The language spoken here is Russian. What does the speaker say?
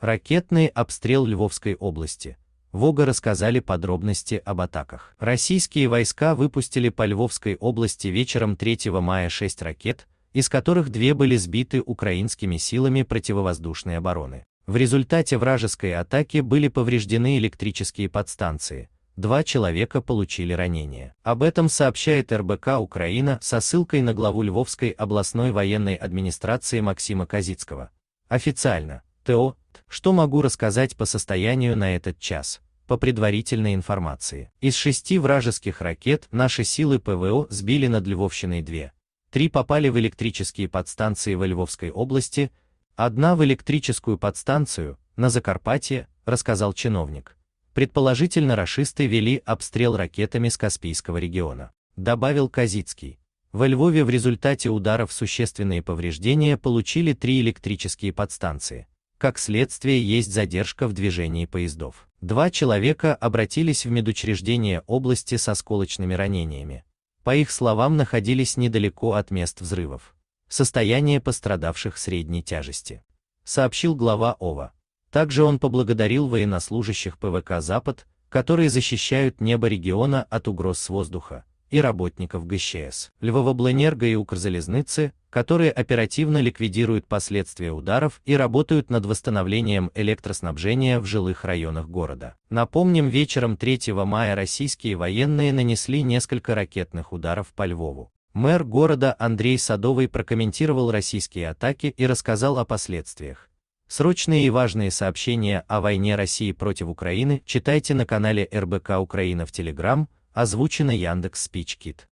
Ракетный обстрел Львовской области. Вога рассказали подробности об атаках. Российские войска выпустили по Львовской области вечером 3 мая 6 ракет, из которых две были сбиты украинскими силами противовоздушной обороны. В результате вражеской атаки были повреждены электрические подстанции, два человека получили ранения. Об этом сообщает РБК Украина со ссылкой на главу Львовской областной военной администрации Максима Козицкого. Официально, ТО, что могу рассказать по состоянию на этот час? По предварительной информации, из шести вражеских ракет наши силы ПВО сбили над Львовщиной две. Три попали в электрические подстанции во Львовской области, одна в электрическую подстанцию, на Закарпатье, рассказал чиновник. Предположительно, рашисты вели обстрел ракетами с Каспийского региона, добавил Казицкий. Во Львове в результате ударов существенные повреждения получили три электрические подстанции как следствие есть задержка в движении поездов. Два человека обратились в медучреждение области со осколочными ранениями. По их словам, находились недалеко от мест взрывов. Состояние пострадавших средней тяжести. Сообщил глава ОВА. Также он поблагодарил военнослужащих ПВК «Запад», которые защищают небо региона от угроз с воздуха, и работников ГЧС, Львовоблэнерго и Укрзалезныцы, которые оперативно ликвидируют последствия ударов и работают над восстановлением электроснабжения в жилых районах города. Напомним, вечером 3 мая российские военные нанесли несколько ракетных ударов по Львову. Мэр города Андрей Садовый прокомментировал российские атаки и рассказал о последствиях. Срочные и важные сообщения о войне России против Украины читайте на канале РБК Украина в Телеграм, озвучено Яндекс Спичкит.